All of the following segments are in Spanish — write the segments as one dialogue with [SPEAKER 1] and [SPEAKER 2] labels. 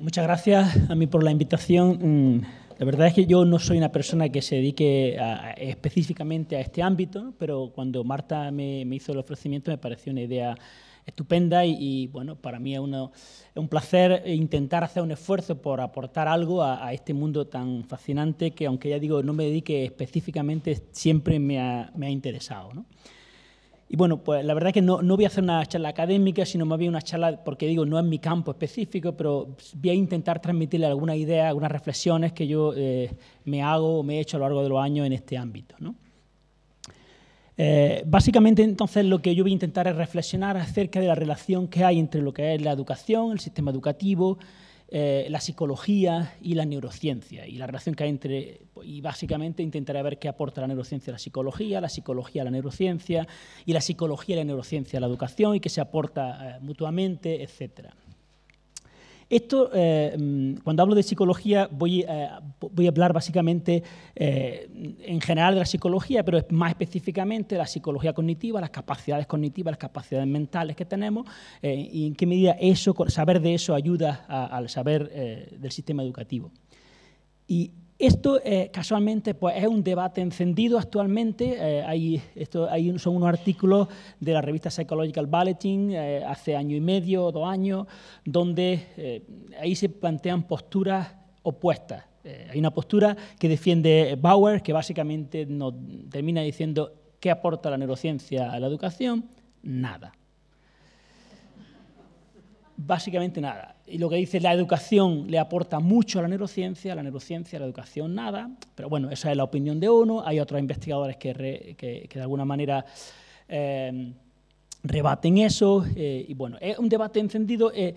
[SPEAKER 1] muchas gracias a mí por la invitación. Mm, la verdad es que yo no soy una persona que se dedique específicamente a este ámbito, pero cuando Marta me, hizo el ofrecimiento me pareció una idea estupenda y, bueno, para mí es, un placer intentar hacer un esfuerzo por aportar algo a, este mundo tan fascinante que, aunque ya digo, no me dedique específicamente, siempre me ha, me ha interesado. ¿no? Y bueno, pues la verdad es que no, voy a hacer una charla académica, sino más bien una charla, porque digo, no es mi campo específico, pero voy a intentar transmitirle alguna idea algunas reflexiones que yo eh, me hago o me he hecho a lo largo de los años en este ámbito. ¿no? Eh, básicamente, entonces, lo que yo voy a intentar es reflexionar acerca de la relación que hay entre lo que es la educación, el sistema educativo, eh, la psicología y la neurociencia y la relación que hay entre, y básicamente intentaré ver qué aporta la neurociencia a la psicología, la psicología a la neurociencia y la psicología y la neurociencia a la educación y qué se aporta eh, mutuamente, etcétera. Esto, eh, mm, cuando hablo de psicología, voy, a, eh, voy a hablar básicamente eh, en general de la psicología, pero más específicamente de la psicología cognitiva, las capacidades cognitivas, las capacidades mentales que tenemos, y en qué medida eso, saber de eso ayuda al saber del sistema educativo. Y esto eh, casualmente pues, es un debate encendido actualmente. Eh, hay, esto, hay, son unos artículos de la revista Psychological Bulletin eh, hace año y medio, o dos años, donde ahí se plantean posturas opuestas. hay una postura que defiende Bauer, que básicamente nos termina diciendo qué aporta la neurociencia a la educación, nada básicamente nada. Y lo que dice la educación le aporta mucho a la neurociencia, la neurociencia, la educación nada, pero bueno, esa es la opinión de uno. Hay otros investigadores que, que, de alguna manera eh, rebaten eso. Eh, y bueno, es un debate encendido. Eh,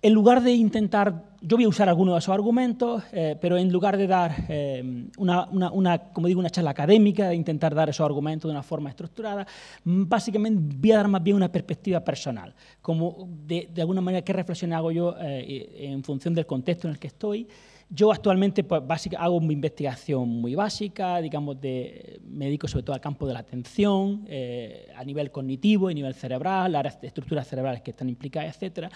[SPEAKER 1] en lugar de intentar, yo voy a usar algunos de esos argumentos, eh, pero en lugar de dar eh, una, como digo, una charla académica, de intentar dar esos argumentos de una forma estructurada, mm, básicamente voy a dar más bien una perspectiva personal, como de, alguna manera qué reflexión hago yo eh, en función del contexto en el que estoy yo actualmente pues, hago una investigación muy básica, digamos, de, me dedico sobre todo al campo de la atención, eh, a nivel cognitivo y nivel cerebral, las estructuras cerebrales que están implicadas, etc.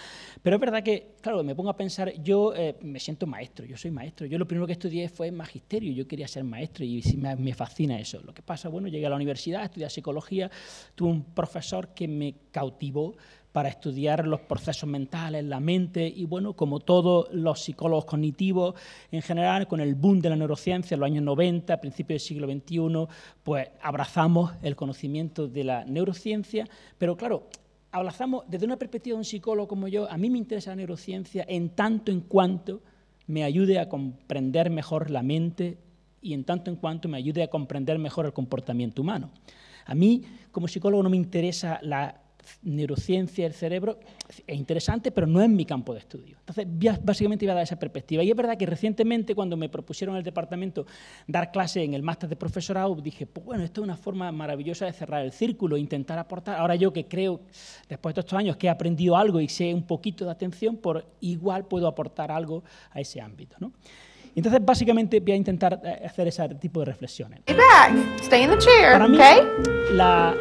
[SPEAKER 1] Pero es verdad que, claro, me pongo a pensar, yo eh, me siento maestro, yo soy maestro. Yo lo primero que estudié fue magisterio, yo quería ser maestro y me, me fascina eso. Lo que pasa, bueno, llegué a la universidad, estudié psicología, tuve un profesor que me cautivó para estudiar los procesos mentales, la mente y bueno, como todos los psicólogos cognitivos en general, con el boom de la neurociencia en los años 90, a principios del siglo XXI, pues abrazamos el conocimiento de la neurociencia, pero claro, abrazamos desde una perspectiva de un psicólogo como yo, a mí me interesa la neurociencia en tanto en cuanto me ayude a comprender mejor la mente y en tanto en cuanto me ayude a comprender mejor el comportamiento humano. A mí, como psicólogo, no me interesa la neurociencia del cerebro es interesante, pero no es mi campo de estudio. Entonces, básicamente iba a dar esa perspectiva. Y es verdad que recientemente, cuando me propusieron el departamento dar clase en el máster de profesorado, dije, pues bueno, esto es una forma maravillosa de cerrar el círculo, e intentar aportar. Ahora yo que creo, después de estos años, que he aprendido algo y sé un poquito de atención, por igual puedo aportar algo a ese ámbito. Entonces, básicamente, voy a intentar eh, hacer ese tipo de reflexiones. Stay back. Stay in the chair, la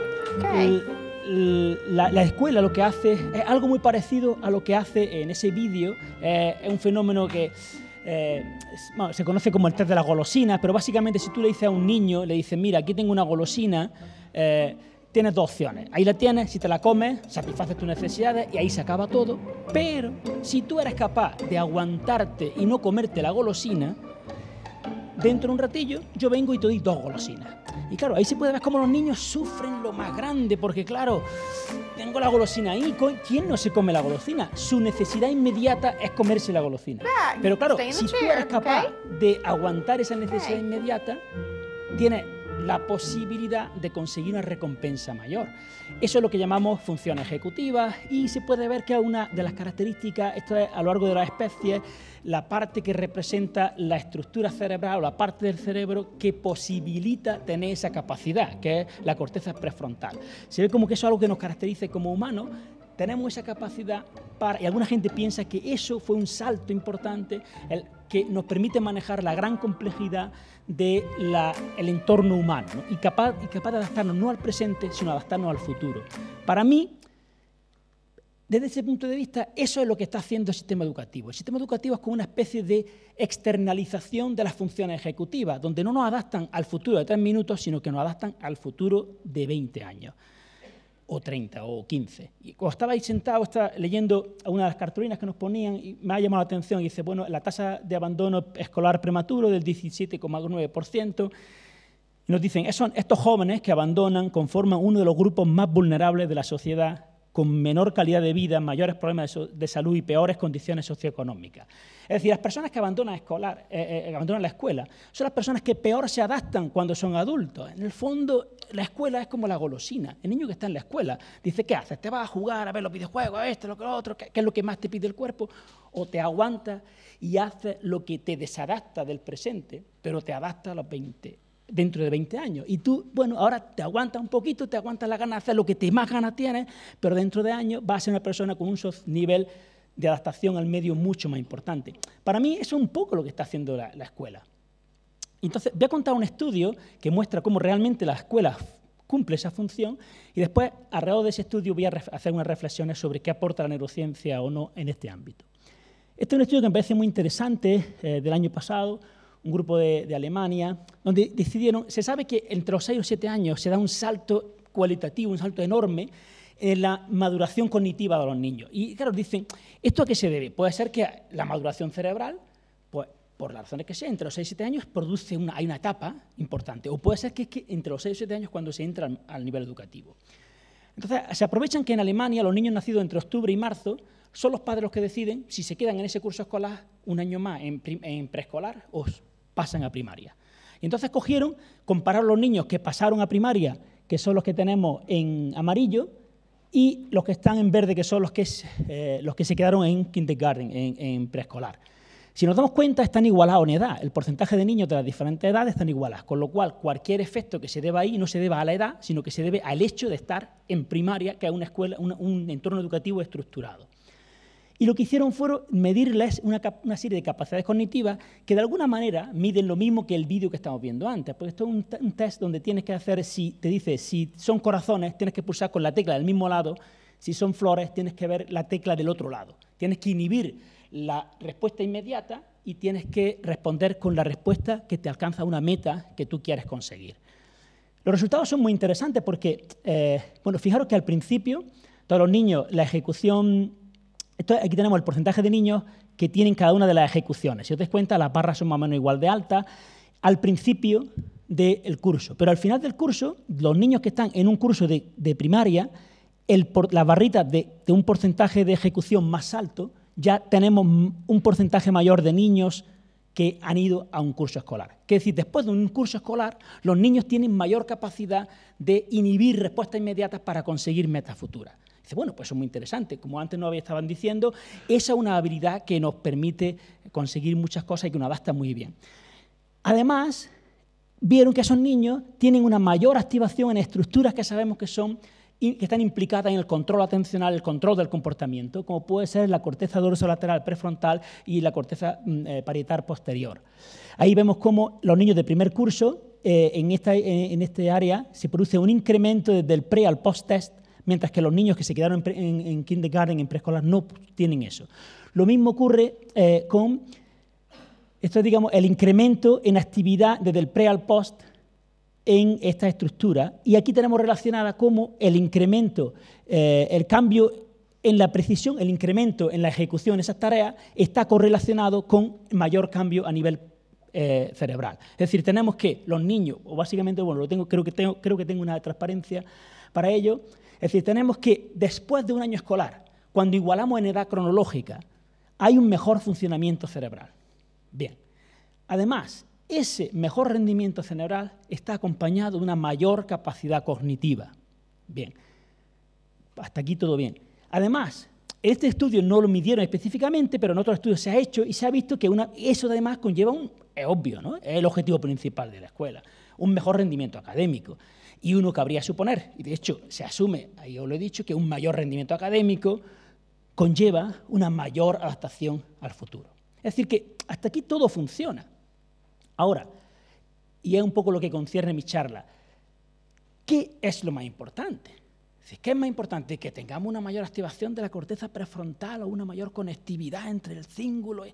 [SPEAKER 1] la, escuela lo que hace es algo muy parecido a lo que hace en ese vídeo. Eh, es un fenómeno que eh, se conoce como el test de las golosinas, pero básicamente si tú le dices a un niño, le dices, mira, aquí tengo una golosina, eh, tienes dos opciones. Ahí la tienes, si te la comes, satisfaces tus necesidades y ahí se acaba todo. Pero si tú eres capaz de aguantarte y no comerte la golosina, dentro de un ratillo yo vengo y te doy dos golosinas. Y claro, ahí se puede ver cómo los niños sufren lo más grande, porque claro, tengo la golosina ahí, ¿quién no se come la golosina? Su necesidad inmediata es comerse la golosina. Pero claro, si tú eres capaz de aguantar esa necesidad inmediata, tienes la posibilidad de conseguir una recompensa mayor. Eso es lo que llamamos función ejecutiva y se puede ver que una de las características, esto es a lo largo de las especie la parte que representa la estructura cerebral o la parte del cerebro que posibilita tener esa capacidad, que es la corteza prefrontal. Se ve como que eso es algo que nos caracteriza como humanos tenemos esa capacidad para, y alguna gente piensa que eso fue un salto importante que nos permite manejar la gran complejidad del entorno humano y, capaz, y capaz de adaptarnos no al presente, sino adaptarnos al futuro. Para mí, desde ese punto de vista, eso es lo que está haciendo el sistema educativo. El sistema educativo es como una especie de externalización de las funciones ejecutivas, donde no nos adaptan al futuro de tres minutos, sino que nos adaptan al futuro de 20 años o 30 o 15. Y cuando estaba ahí sentado, estaba leyendo una de las cartulinas que nos ponían y me ha llamado la atención y dice, bueno, la tasa de abandono escolar prematuro del 17,9%. Nos dicen, estos jóvenes que abandonan conforman uno de los grupos más vulnerables de la sociedad con menor calidad de vida, mayores problemas de salud y peores condiciones socioeconómicas. Es decir, las personas que eh, eh, eh, abandonan, la escuela son las personas que peor se adaptan cuando son adultos. En el fondo, la escuela es como la golosina. El niño que está en la escuela dice, ¿qué haces? ¿Te vas a jugar, a ver los videojuegos, a esto, lo que otro? ¿Qué, es lo que más te pide el cuerpo? O te aguantas y haces lo que te desadapta del presente, pero te adapta a los 20 dentro de 20 años. Y tú, bueno, ahora te aguantas un poquito, te aguantas la ganas de hacer lo que te más ganas tienes, pero dentro de años vas a ser una persona con un nivel de adaptación al medio mucho más importante. Para mí eso es un poco lo que está haciendo la, escuela. Entonces, voy a contar un estudio que muestra cómo realmente la escuela cumple esa función y después, alrededor de ese estudio, voy a hacer unas reflexiones sobre qué aporta la neurociencia o no en este ámbito. Este es un estudio que me parece muy interesante eh, del año pasado, un grupo de, Alemania, donde decidieron, se sabe que entre los 6 o siete años se da un salto cualitativo, un salto enorme en la maduración cognitiva de los niños. Y claro, dicen, ¿esto a qué se debe? Puede ser que la maduración cerebral, pues por las razones que sea, entre los 6 y 7 años produce una, hay una etapa importante, o puede ser que entre los seis y 7 años cuando se entra al, nivel educativo. Entonces, se aprovechan que en Alemania los niños nacidos entre octubre y marzo son los padres los que deciden si se quedan en ese curso escolar un año más en, en preescolar o pasan a primaria. Y entonces cogieron, comparar los niños que pasaron a primaria, que son los que tenemos en amarillo, y los que están en verde, que son los que, eh, los que se quedaron en kindergarten, en, preescolar. Si nos damos cuenta, están igualados en edad. El porcentaje de niños de las diferentes edades están igualados, con lo cual cualquier efecto que se deba ahí no se deba a la edad, sino que se debe al hecho de estar en primaria, que es una escuela, un entorno educativo estructurado. Y lo que hicieron fue medirles una, serie de capacidades cognitivas que de alguna manera miden lo mismo que el vídeo que estamos viendo antes. Porque esto es un, test donde tienes que hacer, si te dice, si son corazones, tienes que pulsar con la tecla del mismo lado. Si son flores, tienes que ver la tecla del otro lado. Tienes que inhibir la respuesta inmediata y tienes que responder con la respuesta que te alcanza una meta que tú quieres conseguir. Los resultados son muy interesantes porque, eh, bueno, fijaros que al principio, todos los niños, la ejecución entonces, aquí tenemos el porcentaje de niños que tienen cada una de las ejecuciones. Si os das cuenta, las barras son más o menos igual de altas al principio del curso. Pero al final del curso, los niños que están en un curso de, primaria, el, las barritas de, de un porcentaje de ejecución más alto, ya tenemos un porcentaje mayor de niños que han ido a un curso escolar. Es decir, después de un curso escolar, los niños tienen mayor capacidad de inhibir respuestas inmediatas para conseguir metas futuras. Dice, bueno, pues es muy interesante. Como antes nos estaban diciendo, esa es una habilidad que nos permite conseguir muchas cosas y que nos adapta muy bien. Además, vieron que esos niños tienen una mayor activación en estructuras que sabemos que son que están implicadas en el control atencional, el control del comportamiento, como puede ser la corteza lateral prefrontal y la corteza mm, eh, parietal posterior. Ahí vemos cómo los niños de primer curso eh, en, esta, en este área se produce un incremento desde el pre al post-test mientras que los niños que se quedaron en, kindergarten, en preescolar, no tienen eso. Lo mismo ocurre eh, con esto digamos, el incremento en actividad desde el pre al post en esta estructura. Y aquí tenemos relacionada cómo el incremento, eh, el cambio en la precisión, el incremento en la ejecución de esas tareas está correlacionado con mayor cambio a nivel eh, cerebral. Es decir, tenemos que los niños, o básicamente, bueno, lo tengo, creo, que tengo, creo que tengo una transparencia para ello, es decir, tenemos que después de un año escolar, cuando igualamos en edad cronológica, hay un mejor funcionamiento cerebral. Bien. Además, ese mejor rendimiento cerebral está acompañado de una mayor capacidad cognitiva. Bien. Hasta aquí todo bien. Además, este estudio no lo midieron específicamente, pero en otros estudios se ha hecho y se ha visto que eso además conlleva un, es obvio, ¿no? es el objetivo principal de la escuela, un mejor rendimiento académico. Y uno cabría suponer, y de hecho se asume, ahí os lo he dicho, que un mayor rendimiento académico conlleva una mayor adaptación al futuro. Es decir, que hasta aquí todo funciona. Ahora, y es un poco lo que concierne mi charla, ¿qué es lo más importante? ¿Qué es más importante? ¿Que tengamos una mayor activación de la corteza prefrontal o una mayor conectividad entre el cíngulo?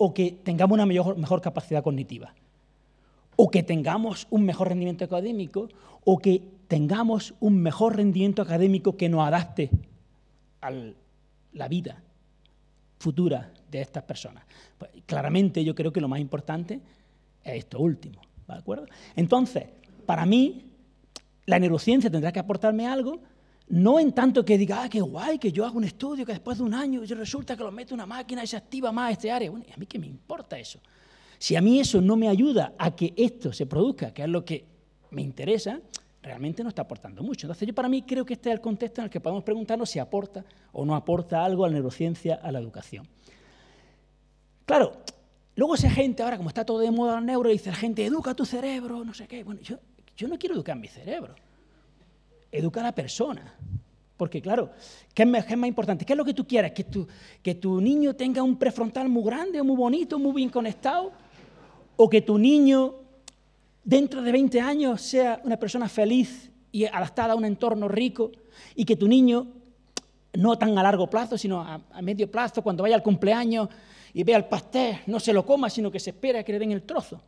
[SPEAKER 1] o que tengamos una mejor, mejor, capacidad cognitiva o que tengamos un mejor rendimiento académico, o que tengamos un mejor rendimiento académico que nos adapte a la vida futura de estas personas. Pues, claramente yo creo que lo más importante es esto último, ¿de acuerdo? Entonces, para mí, la neurociencia tendrá que aportarme algo, no en tanto que diga, ah, qué guay, que yo hago un estudio, que después de un año resulta que lo mete una máquina y se activa más este área. Bueno, a mí qué me importa eso? Si a mí eso no me ayuda a que esto se produzca, que es lo que me interesa, realmente no está aportando mucho. Entonces yo para mí creo que este es el contexto en el que podemos preguntarnos si aporta o no aporta algo a la neurociencia, a la educación. Claro, luego esa gente, ahora como está todo de moda al neuro, dice la gente, educa tu cerebro, no sé qué. Bueno, yo, no quiero educar mi cerebro, educa a la persona. Porque claro, ¿qué es, más, es, más, importante? ¿Qué es lo que tú quieres? ¿Que tu, ¿Que tu niño tenga un prefrontal muy grande, muy bonito, muy bien conectado? o que tu niño dentro de 20 años sea una persona feliz y adaptada a un entorno rico y que tu niño, no tan a largo plazo, sino a, medio plazo, cuando vaya al cumpleaños y vea el pastel, no se lo coma, sino que se espera que le den el trozo.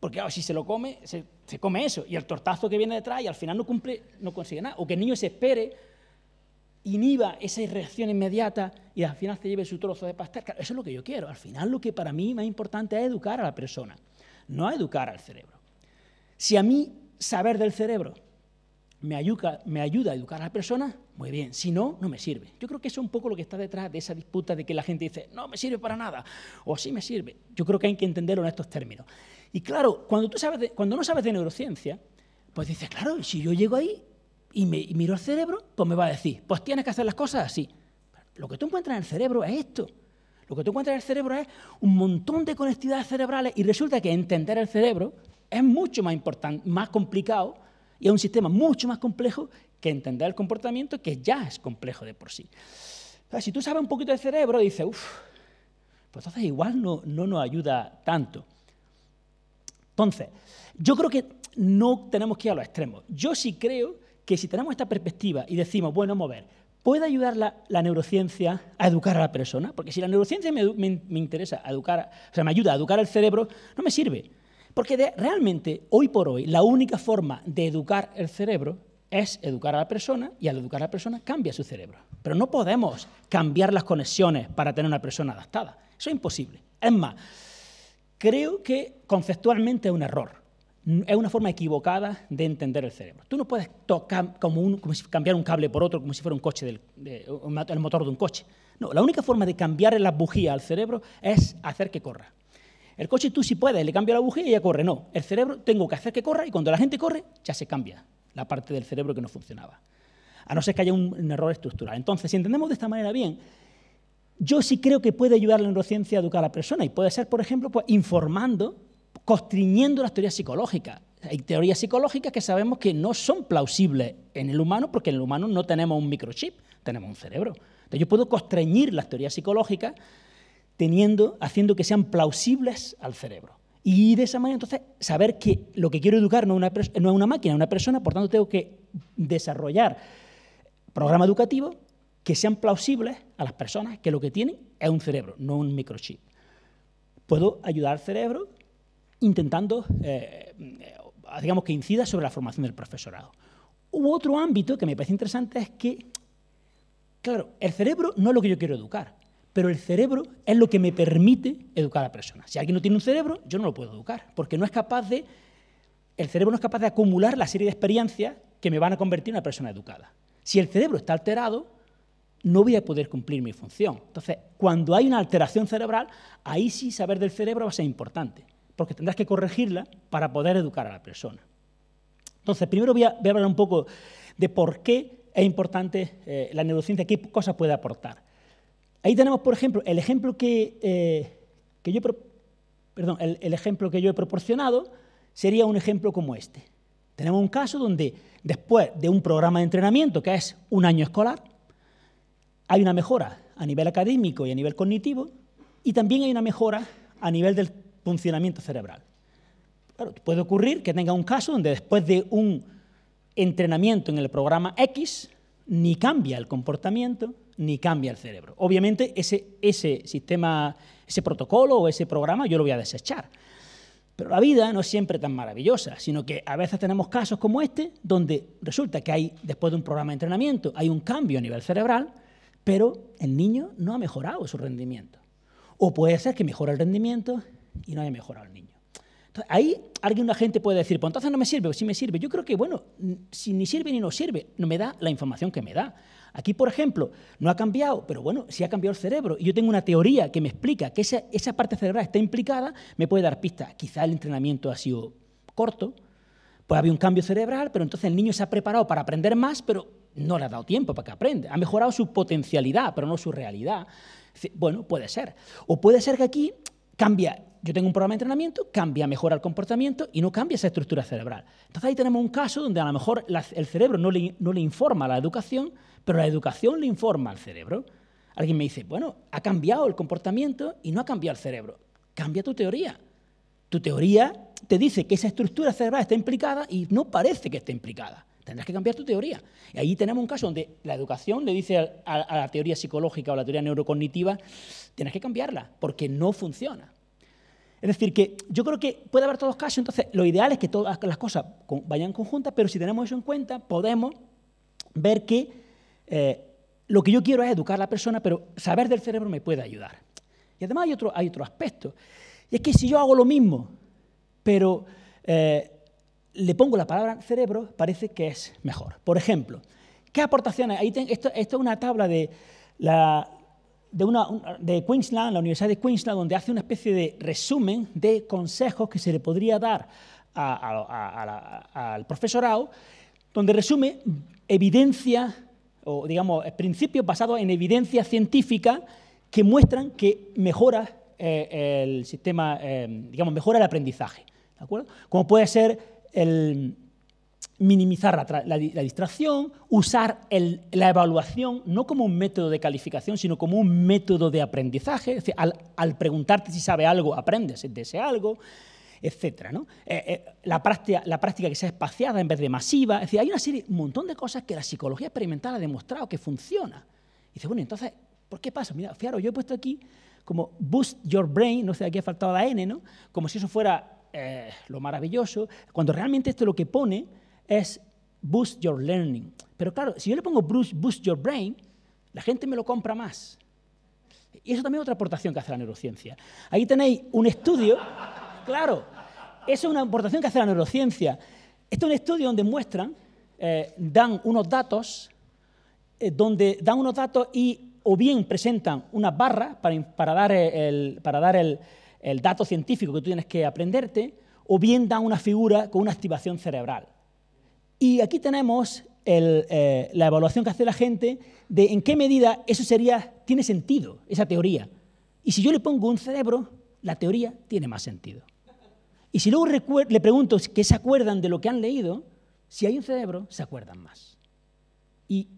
[SPEAKER 1] Porque oh, si se lo come, se, come eso, y el tortazo que viene detrás, y al final no cumple, no consigue nada. O que el niño se espere inhiba esa reacción inmediata y al final se lleve su trozo de pastel. eso es lo que yo quiero. Al final lo que para mí más importante es educar a la persona, no educar al cerebro. Si a mí saber del cerebro me ayuda, a educar a la persona, muy bien. Si no, no me sirve. Yo creo que eso es un poco lo que está detrás de esa disputa de que la gente dice, no me sirve para nada, o sí me sirve. Yo creo que hay que entenderlo en estos términos. Y claro, cuando, tú sabes cuando no sabes de neurociencia, pues dices, claro, si yo llego ahí y, me, miro el cerebro, pues me va a decir, pues tienes que hacer las cosas así. Lo que tú encuentras en el cerebro es esto. Lo que tú encuentras en el cerebro es un montón de conectividades cerebrales y resulta que entender el cerebro es mucho más importante, más complicado y es un sistema mucho más complejo que entender el comportamiento, que ya es complejo de por sí. si tú sabes un poquito del cerebro, dices, uff, pues entonces igual no, no nos ayuda tanto. Entonces, yo creo que no tenemos que ir a los extremos. Yo sí creo que si tenemos esta perspectiva y decimos, bueno, mover, ¿puede ayudar la, neurociencia a educar a la persona? Porque si la neurociencia me, interesa educar, o sea, me ayuda a educar el cerebro, no me sirve. Porque realmente, hoy por hoy, la única forma de educar el cerebro es educar a la persona y al educar a la persona cambia su cerebro. Pero no podemos cambiar las conexiones para tener una persona adaptada. Eso es imposible. Es más, creo que conceptualmente es un error es una forma equivocada de entender el cerebro. Tú no puedes tocar como, como cambiar un cable por otro como si fuera un coche del, el motor de un coche. No, la única forma de cambiar la bujía al cerebro es hacer que corra. El coche tú sí puedes, le cambio la bujía y ya corre. No, el cerebro tengo que hacer que corra y cuando la gente corre ya se cambia la parte del cerebro que no funcionaba. A no ser que haya un, error estructural. Entonces, si entendemos de esta manera bien, yo sí creo que puede ayudar la neurociencia a educar a la persona y puede ser, por ejemplo, pues, informando constriñendo las teorías psicológicas. Hay teorías psicológicas que sabemos que no son plausibles en el humano porque en el humano no tenemos un microchip, tenemos un cerebro. Entonces yo puedo constreñir las teorías psicológicas teniendo, haciendo que sean plausibles al cerebro. Y de esa manera, entonces, saber que lo que quiero educar no es una, no es una máquina, es una persona, por tanto, tengo que desarrollar programas educativos que sean plausibles a las personas que lo que tienen es un cerebro, no un microchip. Puedo ayudar al cerebro intentando, eh, digamos, que incida sobre la formación del profesorado. Hubo otro ámbito que me parece interesante, es que, claro, el cerebro no es lo que yo quiero educar, pero el cerebro es lo que me permite educar a personas. Si alguien no tiene un cerebro, yo no lo puedo educar, porque no es capaz de, el cerebro no es capaz de acumular la serie de experiencias que me van a convertir en una persona educada. Si el cerebro está alterado, no voy a poder cumplir mi función. Entonces, cuando hay una alteración cerebral, ahí sí saber del cerebro va a ser importante porque tendrás que corregirla para poder educar a la persona. Entonces, primero voy a, hablar un poco de por qué es importante eh, la neurociencia, qué cosas puede aportar. Ahí tenemos, por ejemplo, el ejemplo que, eh, yo, el ejemplo que yo he proporcionado sería un ejemplo como este. Tenemos un caso donde después de un programa de entrenamiento que es un año escolar, hay una mejora a nivel académico y a nivel cognitivo, y también hay una mejora a nivel del funcionamiento cerebral. puede ocurrir que tenga un caso donde después de un entrenamiento en el programa X, ni cambia el comportamiento, ni cambia el cerebro. Obviamente ese, ese sistema, ese protocolo o ese programa yo lo voy a desechar. Pero la vida no es siempre tan maravillosa, sino que a veces tenemos casos como este, donde resulta que hay, después de un programa de entrenamiento, hay un cambio a nivel cerebral, pero el niño no ha mejorado su rendimiento. O puede ser que mejore el rendimiento, y no haya mejorado el niño. Entonces, ahí alguien, una gente puede decir, pues entonces no me sirve, o sí me sirve. Yo creo que, bueno, si ni sirve ni no sirve, no me da la información que me da. Aquí, por ejemplo, no ha cambiado, pero bueno, sí ha cambiado el cerebro. Y yo tengo una teoría que me explica que esa, esa parte cerebral está implicada, me puede dar pistas. Quizá el entrenamiento ha sido corto, pues había un cambio cerebral, pero entonces el niño se ha preparado para aprender más, pero no le ha dado tiempo para que aprenda. Ha mejorado su potencialidad, pero no su realidad. Bueno, puede ser. O puede ser que aquí cambia yo tengo un programa de entrenamiento, cambia, mejor el comportamiento y no cambia esa estructura cerebral. Entonces ahí tenemos un caso donde a lo mejor el cerebro no le, informa a la educación, pero la educación le informa al cerebro. Alguien me dice, bueno, ha cambiado el comportamiento y no ha cambiado el cerebro. Cambia tu teoría. Tu teoría te dice que esa estructura cerebral está implicada y no parece que esté implicada. Tendrás que cambiar tu teoría. Y ahí tenemos un caso donde la educación le dice a, a la teoría psicológica o la teoría neurocognitiva, tienes que cambiarla porque no funciona. Es decir, que yo creo que puede haber todos casos, entonces lo ideal es que todas las cosas vayan conjuntas, pero si tenemos eso en cuenta, podemos ver que eh, lo que yo quiero es educar a la persona, pero saber del cerebro me puede ayudar. Y además hay otro, hay otro aspecto, y es que si yo hago lo mismo, pero eh, le pongo la palabra cerebro, parece que es mejor. Por ejemplo, ¿qué aportaciones? Ahí esto, esto es una tabla de la, de, una, de Queensland, la Universidad de Queensland, donde hace una especie de resumen de consejos que se le podría dar al profesorado, donde resume evidencia, o digamos, principios basados en evidencia científica que muestran que mejora eh, el sistema, eh, digamos, mejora el aprendizaje. ¿de acuerdo? Como puede ser el, minimizar la, distracción, usar la evaluación no como un método de calificación, sino como un método de aprendizaje. Es decir, al, preguntarte si sabe algo, aprendes de ese algo etcétera. Eh, eh, la, práctica, la práctica que sea espaciada en vez de masiva. Es decir, hay una un montón de cosas que la psicología experimental ha demostrado que funciona. Y dice, bueno, entonces, ¿por qué pasa? Mira, fijaros, yo he puesto aquí como boost your brain, no sé, aquí ha faltado la N, Como si eso fuera eh, lo maravilloso, cuando realmente esto lo que pone es boost your learning. Pero claro, si yo le pongo boost your brain, la gente me lo compra más. Y eso también es otra aportación que hace la neurociencia. Ahí tenéis un estudio, claro, eso es una aportación que hace la neurociencia. Este es un estudio donde muestran, eh, dan unos datos, eh, donde dan unos datos y o bien presentan una barra para, dar, eh, el, para dar el dato científico que tú tienes que aprenderte, o bien dan una figura con una activación cerebral. Y aquí tenemos eh, la evaluación que hace la gente de en qué medida eso tiene sentido, esa teoría. Y si yo le pongo un cerebro, la teoría tiene más sentido. Y si luego le pregunto que se acuerdan de lo que han leído, si hay un cerebro, se acuerdan más. Y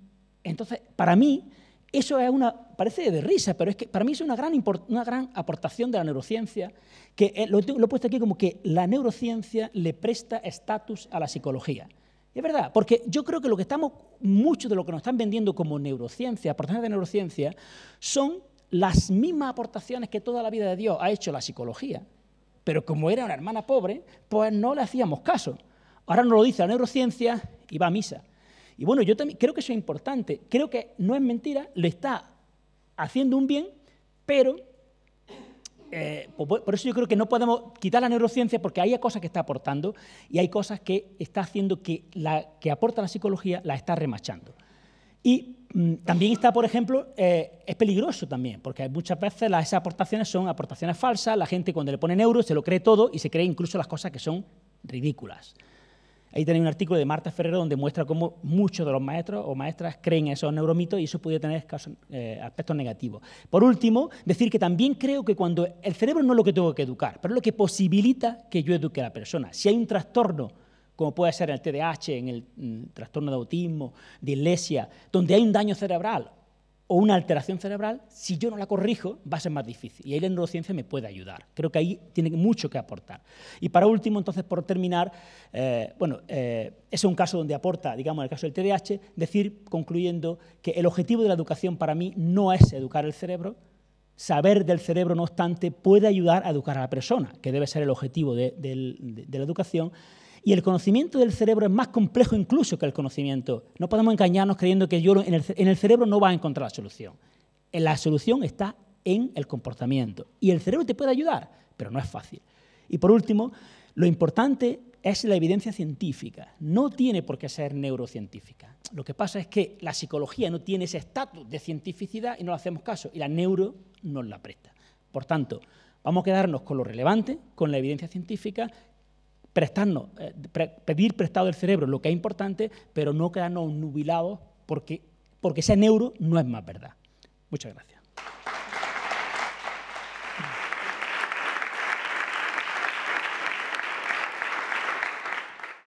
[SPEAKER 1] entonces, para mí, eso es una, parece de risa, pero es que para mí es una gran, aportación de la neurociencia, que eh, lo he puesto aquí como que la neurociencia le presta estatus a la psicología. Es verdad, porque yo creo que lo que estamos, mucho de lo que nos están vendiendo como neurociencia, aportaciones de neurociencia, son las mismas aportaciones que toda la vida de Dios ha hecho la psicología. Pero como era una hermana pobre, pues no le hacíamos caso. Ahora nos lo dice la neurociencia y va a misa. Y bueno, yo también creo que eso es importante. Creo que no es mentira, le está haciendo un bien, pero eh, pues por eso yo creo que no podemos quitar la neurociencia porque hay cosas que está aportando y hay cosas que está haciendo que la que aporta la psicología la está remachando. Y mm, también está, por ejemplo, eh, es peligroso también, porque muchas veces las, esas aportaciones son aportaciones falsas, la gente cuando le pone neuro se lo cree todo y se cree incluso las cosas que son ridículas. Ahí tenéis un artículo de Marta Ferrero donde muestra cómo muchos de los maestros o maestras creen esos neuromitos y eso puede tener eh, aspectos negativos. Por último, decir que también creo que cuando el cerebro no es lo que tengo que educar, pero es lo que posibilita que yo eduque a la persona. Si hay un trastorno, como puede ser el TDAH, en el mm, trastorno de autismo, de iglesia, donde hay un daño cerebral o una alteración cerebral, si yo no la corrijo, va a ser más difícil. Y ahí la neurociencia me puede ayudar. Creo que ahí tiene mucho que aportar. Y para último, entonces, por terminar, eh, bueno, eh, es un caso donde aporta, digamos, el caso del TDAH, decir, concluyendo, que el objetivo de la educación para mí no es educar el cerebro, saber del cerebro, no obstante, puede ayudar a educar a la persona, que debe ser el objetivo de la educación, y el conocimiento del cerebro es más complejo incluso que el conocimiento. No podemos engañarnos creyendo que yo en el, cerebro no va a encontrar la solución. La solución está en el comportamiento. Y el cerebro te puede ayudar, pero no es fácil. Y por último, lo importante es la evidencia científica. No tiene por qué ser neurocientífica. Lo que pasa es que la psicología no tiene ese estatus de cientificidad y no le hacemos caso, y la neuro nos la presta. Por tanto, vamos a quedarnos con lo relevante, con la evidencia científica, eh, pedir prestado el cerebro, lo que es importante, pero no quedarnos nubilados porque, porque ese neuro no es más verdad. Muchas gracias.